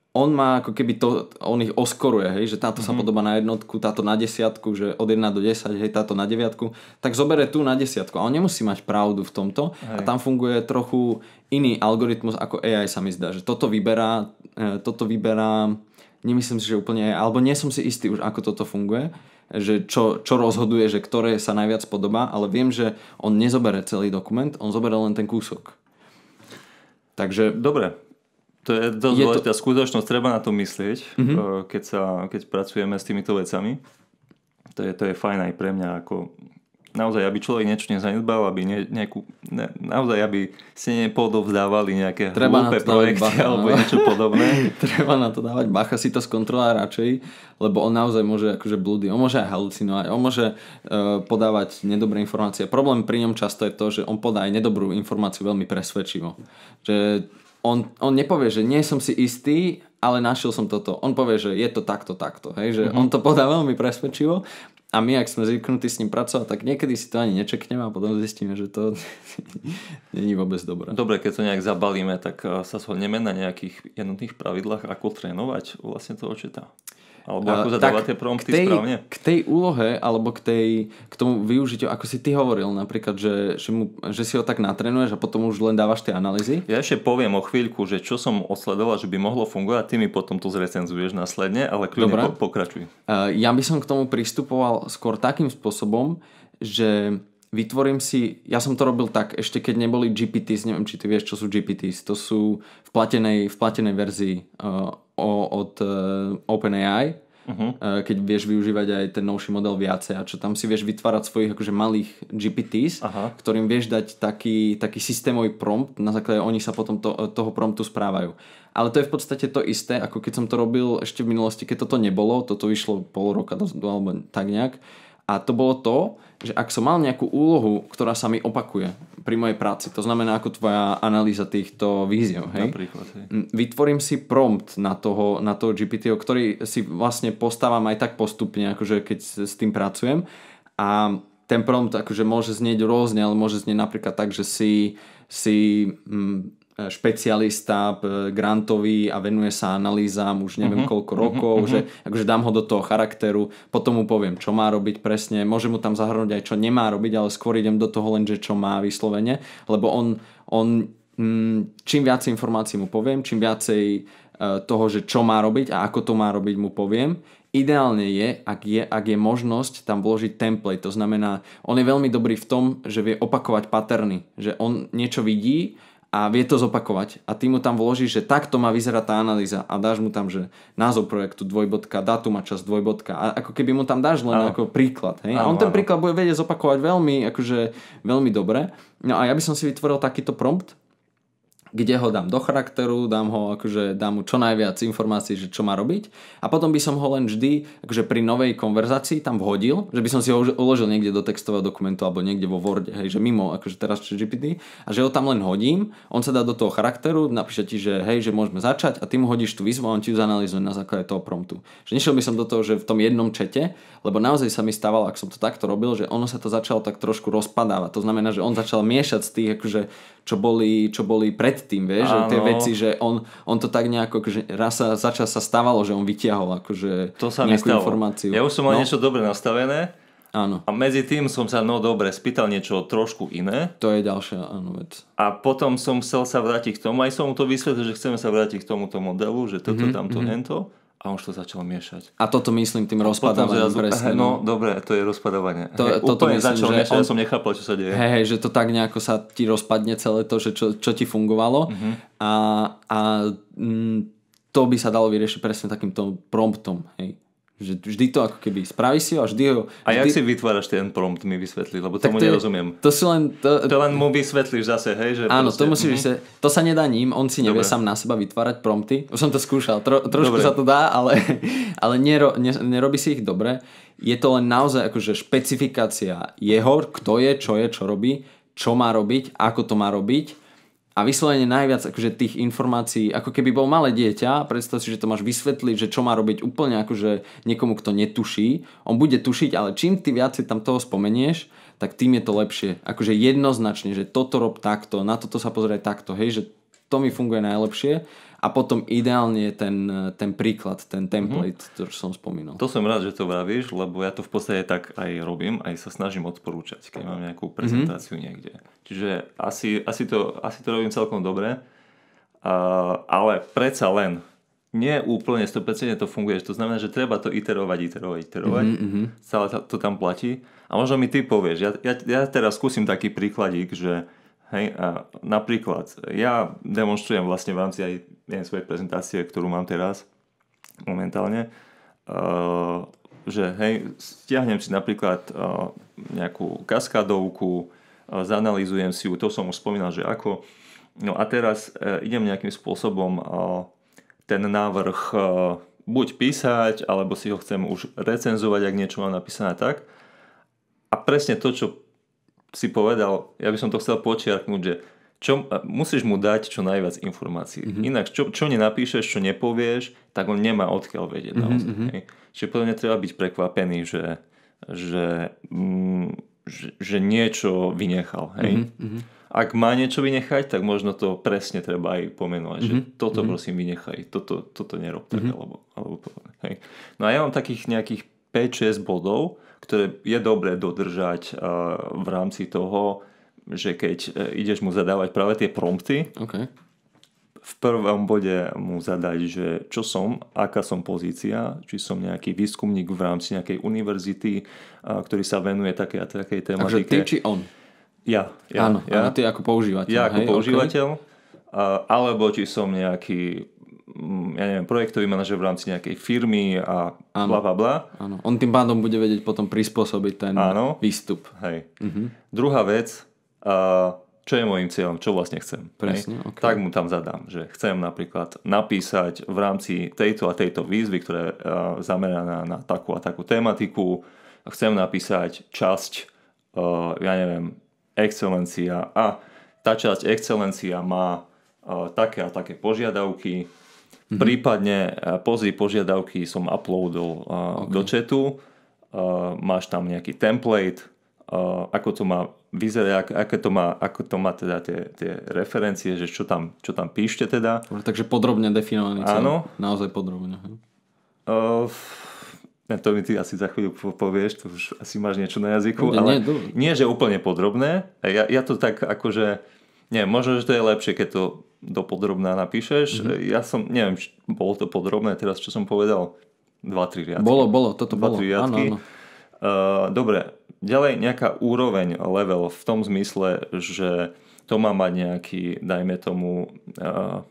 on má ako keby to, on ich oskoruje, hej, že táto mm-hmm. sa mhm. podoba na jednotku, táto na desiatku, že od 1 do 10, hej, táto na deviatku, tak zobere tú na desiatku a on nemusí mať pravdu v tomto hej. a tam funguje trochu iný algoritmus ako AI sa mi zdá, že toto vyberá, e, toto vyberá, nemyslím si, že úplne AI, alebo nie som si istý už ako toto funguje, že čo, čo rozhoduje, že ktoré sa najviac podobá, ale viem, že on nezobere celý dokument, on zobere len ten kúsok. Takže... Dobre, to je dosť je dôležitá to... skutočnosť, treba na to myslieť, mm-hmm. keď, sa, keď pracujeme s týmito vecami. To je, to je fajn aj pre mňa, ako naozaj, aby človek niečo nezanedbal, aby ne, nejakú, ne, naozaj, aby si nepodovzdávali nejaké treba hlúpe projekty bacha, alebo no. niečo podobné. *laughs* treba na to dávať bacha, si to skontrolá radšej, lebo on naozaj môže akože blúdy, on môže aj halucinovať, on môže uh, podávať nedobré informácie. Problém pri ňom často je to, že on podá aj nedobrú informáciu veľmi presvedčivo. Že on, on nepovie, že nie som si istý, ale našiel som toto. On povie, že je to takto, takto. Hej? Že mm-hmm. On to podá veľmi presvedčivo a my, ak sme zvyknutí s ním pracovať, tak niekedy si to ani nečekneme a potom zistíme, že to *laughs* není vôbec dobré. Dobre, keď to nejak zabalíme, tak eh, sa shodneme na nejakých jednotných pravidlách, ako trénovať vlastne toho četa. Alebo ako zadávať tie prompty k tej, správne? K tej úlohe, alebo k, tej, k tomu využitiu, ako si ty hovoril napríklad, že, že, mu, že si ho tak natrenuješ a potom už len dávaš tie analýzy? Ja ešte poviem o chvíľku, že čo som osledoval, že by mohlo fungovať, ty mi potom to zrecenzuješ následne, ale kľudne Dobre. Po, pokračuj. E, ja by som k tomu pristupoval skôr takým spôsobom, že vytvorím si, ja som to robil tak, ešte keď neboli GPTs, neviem, či ty vieš, čo sú GPTs, to sú v platenej, v platenej verzii uh, od e, OpenAI, uh-huh. keď vieš využívať aj ten novší model viacej a čo tam si vieš vytvárať svojich akože malých GPTs, Aha. ktorým vieš dať taký, taký systémový prompt, na základe oni sa potom to, e, toho promptu správajú. Ale to je v podstate to isté, ako keď som to robil ešte v minulosti, keď toto nebolo, toto vyšlo pol roka alebo tak nejak, a to bolo to, že ak som mal nejakú úlohu, ktorá sa mi opakuje pri mojej práci, to znamená ako tvoja analýza týchto víziev, hej? Napríklad, hej. Vytvorím si prompt na toho, na toho GPT, ktorý si vlastne postávam aj tak postupne, akože keď s tým pracujem. A ten prompt akože môže znieť rôzne, ale môže znieť napríklad tak, že si, si E, špecialista e, grantový a venuje sa analýzám už neviem uh-huh, koľko rokov, uh-huh, že mhm. akože dám ho do toho charakteru, potom mu poviem, čo má robiť presne, môžem mu tam zahrnúť aj čo nemá robiť, ale skôr idem do toho len, že čo má vyslovene, lebo on, on mm, čím viac informácií mu poviem, čím viacej e, toho, že čo má robiť a ako to má robiť mu poviem, Ideálne je ak, je, ak je možnosť tam vložiť template, to znamená, on je veľmi dobrý v tom, že vie opakovať paterny, že on niečo vidí, a vie to zopakovať a ty mu tam vložíš, že takto má vyzerať tá analýza a dáš mu tam, že názov projektu dvojbodka, dátum a čas dvojbodka a ako keby mu tam dáš len ano. ako príklad. Hej? Ano, a on ten ano. príklad bude vedieť zopakovať veľmi, akože, veľmi dobre. No a ja by som si vytvoril takýto prompt kde ho dám do charakteru, dám, ho, akože, dám mu čo najviac informácií, že čo má robiť a potom by som ho len vždy akože pri novej konverzácii tam vhodil, že by som si ho uložil niekde do textového dokumentu alebo niekde vo Worde, hej, že mimo akože teraz GPT a že ho tam len hodím, on sa dá do toho charakteru, napíše ti, že hej, že môžeme začať a ty mu hodíš tú výzvu a on ti ju zanalizuje na základe toho promptu. Že nešiel by som do toho, že v tom jednom čete, lebo naozaj sa mi stávalo, ak som to takto robil, že ono sa to začalo tak trošku rozpadávať. To znamená, že on začal miešať z tých, akože, čo boli, čo boli pred predtým, vieš, že tie veci, že on, on to tak nejako, že raz sa, začas sa stávalo, že on vyťahol akože to sa nejakú stalo. informáciu. Ja už som mal no. niečo dobre nastavené, Áno. A medzi tým som sa, no dobre, spýtal niečo trošku iné. To je ďalšia, áno, vec. A potom som chcel sa vrátiť k tomu, aj som mu to vysvetlil, že chceme sa vrátiť k tomuto modelu, že toto, mm-hmm, tamto, mm-hmm. hento a už to začal miešať. A toto myslím tým rozpadávaním zrazu, presne. Hej, no, no dobre, to je rozpadávanie. To, hej, toto myslím, začal že miešať, on, ja som nechápal, čo sa deje. Hej, hej, že to tak nejako sa ti rozpadne celé to, že čo, čo ti fungovalo uh-huh. a, a m, mm, to by sa dalo vyriešiť presne takýmto promptom. Hej. Že vždy to ako keby spravíš si ho a vždy ho... Vždy... A jak si vytváraš ten prompt, mi vysvetli, lebo tomu to nerozumiem. Je, to si len... To, to len mu vysvetlíš zase, hej? Že áno, proste... to musíš mm-hmm. To sa nedá ním, on si nevie Dobre. sám na seba vytvárať prompty. Už som to skúšal, tro, trošku Dobre. sa to dá, ale, ale nero, ne, nerobí si ich dobre. Je to len naozaj akože špecifikácia jeho, kto je, čo je, čo robí, čo má robiť, ako to má robiť a vyslovene najviac akože tých informácií, ako keby bol malé dieťa, predstav si, že to máš vysvetliť, že čo má robiť úplne akože niekomu, kto netuší. On bude tušiť, ale čím ty viac si tam toho spomenieš, tak tým je to lepšie. Akože jednoznačne, že toto rob takto, na toto sa pozeraj takto, hej, že to mi funguje najlepšie a potom ideálne ten, eh, ten príklad, ten template, mm-hmm. ktorý som spomínal. To som rád, že to vravíš, lebo ja to v podstate tak aj robím, aj sa snažím odporúčať, keď mám nejakú mhm. prezentáciu mm-hmm. niekde. Čiže asi, asi, to, asi to robím celkom dobre, uh, ale predsa len nie úplne 100% to funguje. To znamená, že treba to iterovať, iterovať, iterovať. Mm-hmm. Stále to tam platí. A možno mi ty povieš, ja, ja, ja teraz skúsim taký príkladík, že Hej, a napríklad, ja demonstrujem vlastne v rámci aj svojej prezentácie, ktorú mám teraz momentálne, uh, že hej, stiahnem si napríklad uh, nejakú kaskadovku, uh, zanalýzujem si ju, to som už spomínal, že ako. No a teraz uh, idem nejakým spôsobom uh, ten návrh uh, buď písať, alebo si ho chcem už recenzovať, ak niečo mám napísané tak. A presne to, čo si povedal, ja by som to chcel počiarknúť, že čo, musíš mu dať čo najviac informácií. Mm-hmm. Inak, čo, čo nenapíšeš, čo nepovieš, tak on nemá odkiaľ vedieť mm-hmm. naozaj. Mhm. Čiže podľa mňa treba byť prekvapený, že, že, mm, že, že niečo vynechal. Hej. Mm-hmm. Ak má niečo vynechať, tak možno to presne treba aj pomenovať, mm-hmm. že mhm, toto mm-hmm. prosím vynechaj, toto, toto nerob tak, mm-hmm. alebo, alebo to. Hej. No a ja mám takých nejakých 5-6 bodov, ktoré je dobré dodržať eh, v rámci toho, že keď eh, ideš mu zadávať práve tie prompty, okay. v prvom bode mu zadať, že čo som, aká som pozícia, či som nejaký výskumník v rámci nejakej univerzity, eh, ktorý sa venuje také a takej tematike. Takže ty či on? Ja. ja áno, ja. áno, ty ako používateľ. Ja ako hej, používateľ. Okay. Alebo či som nejaký Mm, ja neviem, projektový manažer v rámci nejakej firmy a ano. bla bla bla. Ano. On tým pádom bude vedieť potom prispôsobiť ten ano. výstup. Hej. Uh-huh. Druhá vec, čo je môjim cieľom, čo vlastne chcem. Presne, okay. Tak mu tam zadám, že chcem napríklad napísať v rámci tejto a tejto výzvy, ktorá je zameraná na takú a takú tematiku, chcem napísať časť, ja neviem, excelencia a tá časť excelencia má také a také požiadavky, Mm-hmm. Prípadne e, pozri požiadavky som uploadol uh, okay. do chatu, uh, máš tam nejaký template, uh, ako to má vyzerá, aké to má, ako to má teda tie, tie referencie, že čo tam, čo tam píšte teda. takže podrobne definovaný cieľ. Áno. Naozaj podrobne. Uh, to mi ty asi za chvíľu povieš, to už asi máš niečo na jazyku, Bude, ale nie, nie, že úplne podrobné. Ja, ja to tak akože, nie, možno, že to je lepšie, keď to dopodrobná napíšeš. Mm-hmm. Ja som, neviem, či bolo to podrobné teraz, čo som povedal. 2-3 riadky. Bolo, bolo, toto dva, bolo. 2-3 riadky. Áno, áno. Uh, dobre, ďalej nejaká úroveň, level v tom zmysle, že to má mať nejaký, dajme tomu, uh,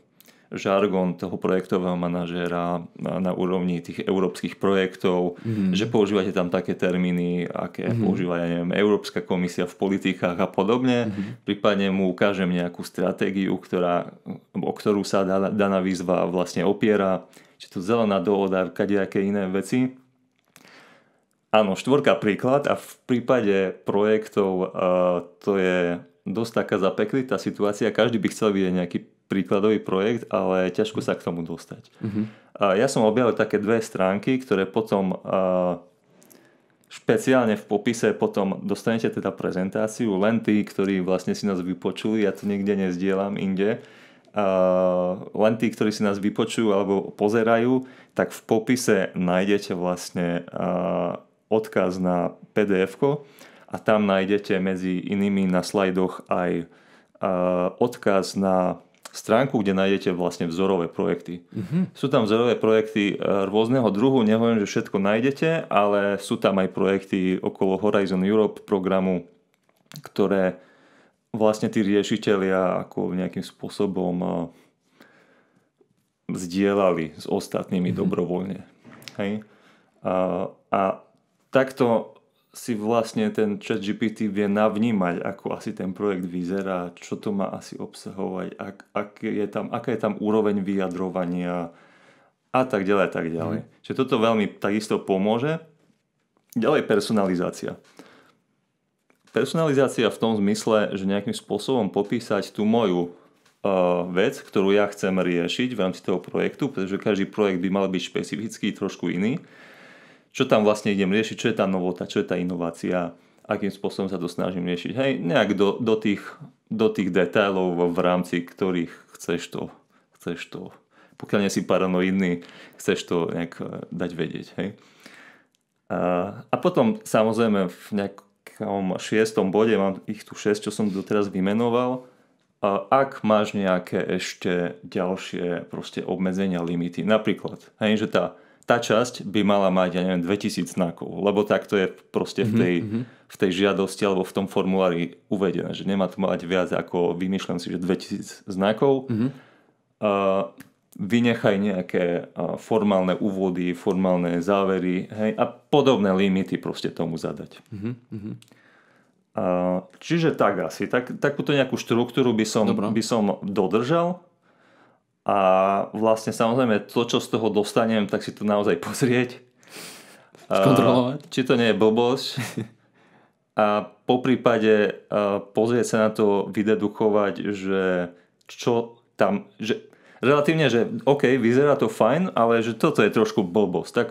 žargon toho projektového manažéra na úrovni tých európskych projektov, mm-hmm. že používate tam také termíny, aké mm-hmm. používa ja neviem, Európska komisia v politikách a podobne. Mm-hmm. Prípadne mu ukážem nejakú stratégiu, ktorá, o ktorú sa daná, daná výzva vlastne opiera, či to zelená dohoda, kadejaké iné veci. Áno, štvorka príklad a v prípade projektov uh, to je dosť taká zapeklitá situácia. Každý by chcel vidieť nejaký príkladový projekt, ale ťažko sa k tomu dostať. Uh-huh. A ja som objavil také dve stránky, ktoré potom a, špeciálne v popise potom dostanete teda prezentáciu, len tí, ktorí vlastne si nás vypočuli, ja to nikde nezdielam inde, len tí, ktorí si nás vypočujú alebo pozerajú, tak v popise nájdete vlastne odkaz na pdf a tam nájdete medzi inými na slajdoch aj odkaz na stránku, kde nájdete vlastne vzorové projekty. Mm-hmm. Sú tam vzorové projekty e, rôzneho druhu, nehovorím, že všetko nájdete, ale sú tam aj projekty okolo Horizon Europe programu, ktoré vlastne tí riešiteľia ako nejakým spôsobom e, zdieľali s ostatnými mm-hmm. dobrovoľne. Hej? A, a takto si vlastne ten chat GPT vie navnímať, ako asi ten projekt vyzerá, čo to má asi obsahovať, ak, ak je tam, aká je tam úroveň vyjadrovania a tak ďalej a tak ďalej. Mm. Čiže toto veľmi takisto pomôže. Ďalej personalizácia. Personalizácia v tom zmysle, že nejakým spôsobom popísať tú moju uh, vec, ktorú ja chcem riešiť v rámci toho projektu, pretože každý projekt by mal byť špecifický, trošku iný čo tam vlastne idem riešiť, čo je tá novota, čo je tá inovácia, akým spôsobom sa to snažím riešiť. Hej, nejak do, do, tých, do tých detailov, v rámci ktorých chceš to, chceš to pokiaľ nie si paranoidný, chceš to nejak e, dať vedieť. Hej? A, a potom samozrejme v nejakom šiestom bode, mám ich tu 6, čo som doteraz vymenoval, a ak máš nejaké ešte ďalšie proste obmedzenia, limity, napríklad, hej, že tá tá časť by mala mať, ja neviem, 2000 znakov, lebo tak to je proste v mhm, tej, mm-hmm. v tej žiadosti alebo v tom formulári uvedené, že nemá to mať viac ako, vymýšľam si, že 2000 znakov. Mm-hmm. Uh, vynechaj nejaké uh, formálne úvody, formálne závery hej, a podobné limity proste tomu zadať. Mm-hmm. Uh, čiže tak asi, tak, takúto nejakú štruktúru by som, by som dodržal a vlastne samozrejme to, čo z toho dostanem, tak si to naozaj pozrieť. Skontrolovať. Či to nie je blbosť. A po prípade pozrieť sa na to, vydedukovať, že čo tam, že relatívne, že OK, vyzerá to fajn, ale že toto je trošku blbosť. Tak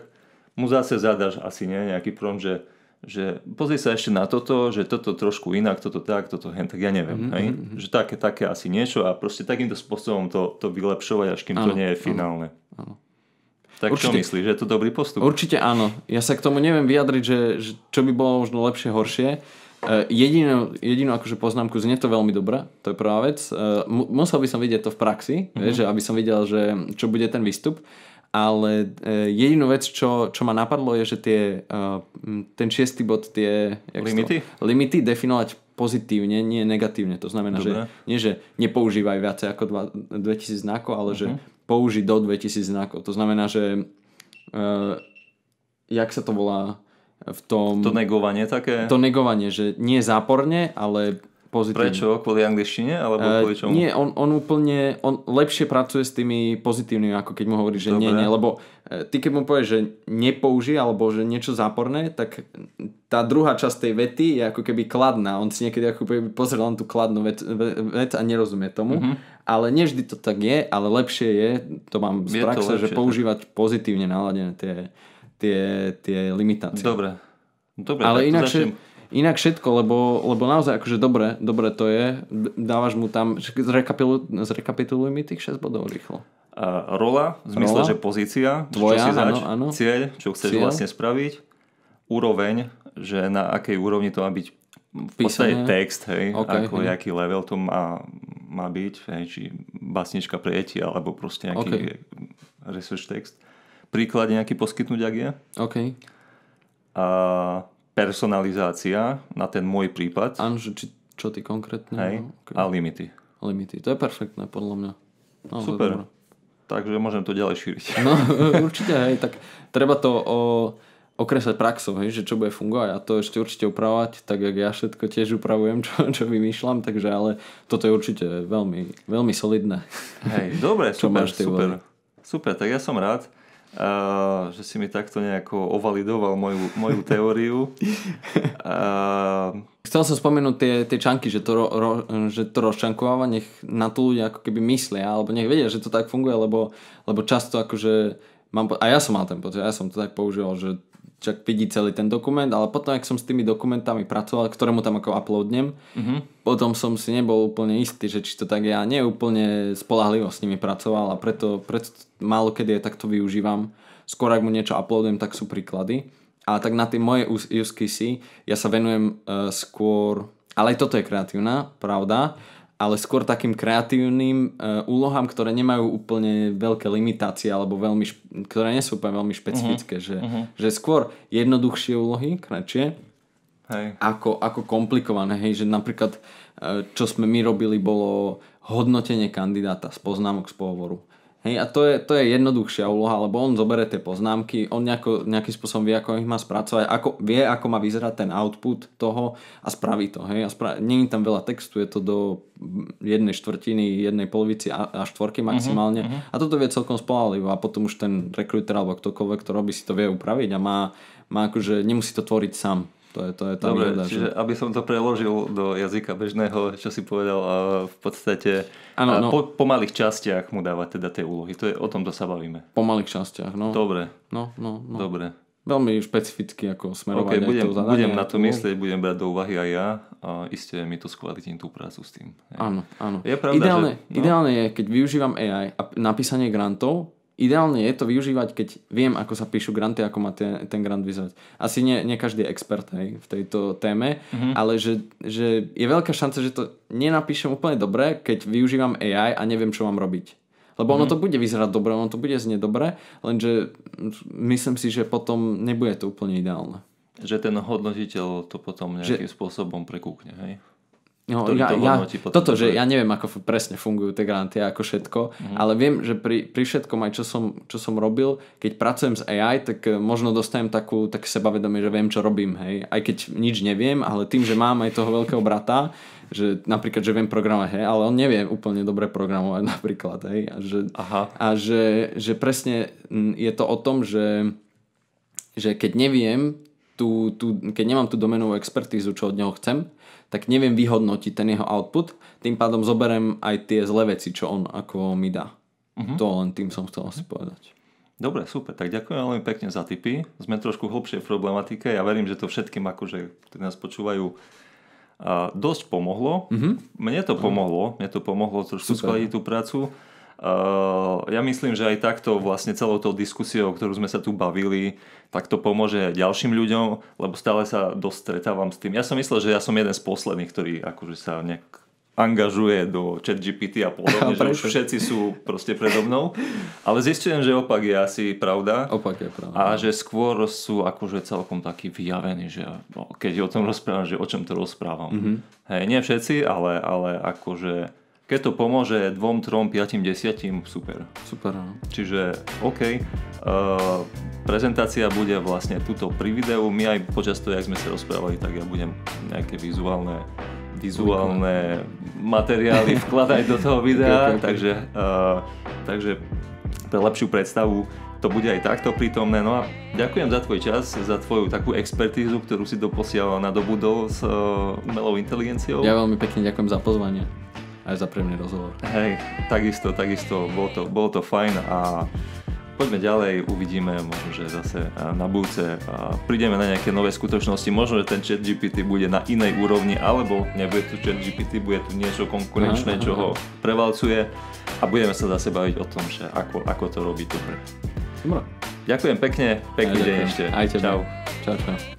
mu zase zadaš asi nie, nejaký prom, že že pozri sa ešte na toto, že toto trošku inak, toto tak, toto hen, tak ja neviem. Mm-hmm. Hej? Mhm, mhm. Že také, také asi niečo a proste takýmto spôsobom to, to vylepšovať, až kým ano, to nie je finálne. ano. Tak Určite. čo myslíš, že je to dobrý postup? Určite áno. Ja sa k tomu neviem vyjadriť, že, že čo by bolo možno lepšie, horšie. Uh, e, jedinú, jedinú akože poznámku znie to veľmi dobre, to je prvá vec. Uh, musel by som vidieť to v praxi, mm-hmm. vieš, aby som videl, že čo bude ten výstup. Ale e, jedinú vec, čo, čo ma napadlo, je, že tie, e, ten šiestý bod, tie limity? To, limity definovať pozitívne, nie negatívne. To znamená, Dobre. že nie, že nepoužívaj viacej ako 2000 znakov, ale uh-huh. že mhm. použij do 2000 znakov. To znamená, že uh, jak sa to volá v tom... To negovanie také? To negovanie, že nie záporne, ale pozitívne. Prečo? Kvôli angličtine? Alebo eh, kvôli čomu? Uh, nie, on, on úplne, on lepšie pracuje s tými pozitívnymi, ako keď mu hovorí, že Dobre. nie, nie, lebo eh, ty keď mu povieš, že nepouži alebo že niečo záporné, tak tá druhá časť tej vety je ako keby kladná. On si niekedy ako keby pozrel len tú kladnú vec, vec a nerozumie tomu. Uh-huh. Ale nevždy to tak je, ale lepšie je, to mám z je praxe, lepšie, že používať tak. pozitívne naladené tie, tie, tie limitácie. Dobre. Dobre ale inak, začnem. Inak všetko, lebo, lebo naozaj akože dobre, dobre to je. Dávaš mu tam, zrekapituluj, zrekapituluj mi tých 6 bodov rýchlo. Uh, rola, v zmysle, že pozícia, Tvoja, čo si zač, áno, cieľ, čo chceš cieľ? vlastne spraviť, úroveň, že na akej úrovni to má byť v podstate text, hej, okay, ako hej. aký level to má, má byť, hej, či basnička pre deti, alebo proste nejaký okay. research text. Príklad nejaký poskytnúť, ak je. OK. A personalizácia na ten môj prípad. Áno, že či, čo ty konkrétne. Hej, no, okay. a limity. Limity, to je perfektné podľa mňa. No, Super. Takže môžem to ďalej šíriť. *laughs* No určite, hej, tak treba to o, okresať praxou, hej, že čo bude fungovať a to ešte určite upravovať, tak jak ja všetko tiež upravujem, *laughs* čo, čo vymýšľam, takže ale toto je určite veľmi, veľmi solidné. Hej, dobre, *laughs* super, super. Super, tak ja som rád a, že si mi takto nejako ovalidoval moju, moju teóriu. A... Chcel som spomenúť tie, tie čanky, že to, ro, ro, že to rozčankováva, nech na to ľudia ako keby myslia, alebo nech vedia, že to tak funguje, lebo, lebo často akože mám, a ja som mal ten pocit, ja som to tak používal, že čak vidí celý ten dokument, ale potom, ak som s tými dokumentami pracoval, ktorému tam ako uploadnem, uh-huh. potom som si nebol úplne istý, že či to tak ja neúplne spolahlivo s nimi pracoval a preto, preto málo kedy je takto využívam. Skôr, ak mu niečo uploadujem, tak sú príklady. A tak na tie moje use ja sa venujem uh, skôr, ale aj toto je kreatívna, pravda, ale skôr takým kreatívnym eh, úlohám, ktoré nemajú úplne veľké limitácie alebo veľmi ktoré nie sú úplne veľmi mhm. špecifické, uh-huh. že, uh-huh. že skôr jednoduchšie úlohy, kratšie, Hej. Ako, ako komplikované, hej, že napríklad eh, čo sme my robili bolo hodnotenie kandidáta z poznámok z pohovoru. Hej, a to je, to je jednoduchšia úloha, lebo on zoberie tie poznámky, on nejako, nejakým spôsobom vie, ako ich má spracovať, ako, vie, ako má vyzerať ten output toho a spraví to. Hej, a spra- Není tam veľa textu, je to do jednej štvrtiny, jednej polovici a, a štvorky mhm, maximálne. Uh-huh, A toto vie celkom spolahlivo a potom už ten rekruter alebo ktokoľvek, ktorý robí, si to vie upraviť a má, má akože, nemusí to tvoriť sám. To je, to je tá Dobre, výhoda, čiže že... aby som to preložil do jazyka bežného, čo si povedal a v podstate ano, no. po, po malých častiach mu dávať teda tie úlohy. To je, o tomto sa bavíme. Po malých častiach, no. Dobre. No, no, no. Dobre. Veľmi špecificky ako smerovanie okay, budem, zadanie, budem na to myslieť, budem brať do úvahy aj ja a iste mi to skvalitím tú prácu s tým. Áno, áno. Je pravda, ideálne, že, no? ideálne je, keď využívam AI a napísanie grantov, ideálne je to využívať, keď viem, ako sa píšu granty, ako má ten, ten grant vyzerať. Asi nie, nie každý je expert hej, v tejto téme, mm-hmm. ale že, že je veľká šanca, že to nenapíšem úplne dobre, keď využívam AI a neviem, čo mám robiť. Lebo ono mm-hmm. to bude vyzerať dobre, ono to bude znieť dobre, lenže myslím si, že potom nebude to úplne ideálne. Že ten hodnotiteľ to potom nejakým že... spôsobom prekúkne, hej? No, ja, to ja, toto, že teda- ja neviem, ako presne fungujú tie granty ako všetko, mm-hmm. ale viem, že pri, pri všetkom aj čo som, čo som robil, keď pracujem s AI, tak e, možno dostanem takú, tak sebavedomie, že viem, čo robím, hej. Aj keď nič neviem, ale tým, že mám aj toho veľkého brata, že napríklad, že viem programovať, hej, ale on nevie úplne dobre programovať *laughs* napríklad, hej. A že, Aha. A že, že presne mm, je to o tom, že, že keď neviem, tú, tú, keď nemám tú domenovú expertízu, čo od neho chcem, tak neviem vyhodnotiť ten jeho output, tým pádom zoberiem aj tie zlé veci, čo on ako mi dá. Uh-huh. To len tým som chcel asi povedať. Dobre, super, tak ďakujem veľmi pekne za tipy. Sme trošku hlbšie v problematike. Ja verím, že to všetkým, akože, ktorí nás počúvajú, dosť pomohlo. Uh-huh. Mne to mhm. pomohlo, mne to pomohlo trošku skladiť tú prácu. Eh, ja myslím, že aj takto vlastne celou tou diskusiou, ktorú sme sa tu bavili, tak to pomôže ďalším ľuďom, lebo stále sa dosť s tým. Ja som myslel, že ja som jeden z posledných, ktorý akože sa nejak angažuje do chat GPT a podobne, *laughs* že už všetci sú proste predo mnou. Ale zistujem, že opak je asi pravda. Opak je pravda. A že skôr sú akože celkom takí vyjavení, že no, keď o tom rozprávam, že o čom to rozprávam. Mm-hmm. Hej, nie všetci, ale, ale akože keď to pomôže dvom, trom, piatim, desiatim, super. Super, no. Čiže OK, uh, prezentácia bude vlastne tuto pri videu. My aj počas toho, jak sme sa rozprávali, tak ja budem nejaké vizuálne vizuálne materiály *laughs* vkladať do toho videa, okay, okay, takže, uh, takže pre lepšiu predstavu to bude aj takto prítomné. No a ďakujem za tvoj čas, za tvoju takú expertízu, ktorú si doposiaľ nadobudol s uh, umelou inteligenciou. Ja veľmi pekne ďakujem za pozvanie aj za príjemný rozhovor. Hej, takisto, takisto, bolo to, bolo to fajn a poďme ďalej, uvidíme, možno, že zase e, na budúce e, prídeme na nejaké nové skutočnosti, možno, že ten chat GPT bude na inej úrovni, alebo nebude tu chat GPT, bude tu niečo konkurenčné, čo ho prevalcuje a budeme sa zase baviť o tom, že ako, ako to robiť dobre. Dobre. Ďakujem pekne, pekný deň ešte. Aj tebe. Čau. Čau, čau.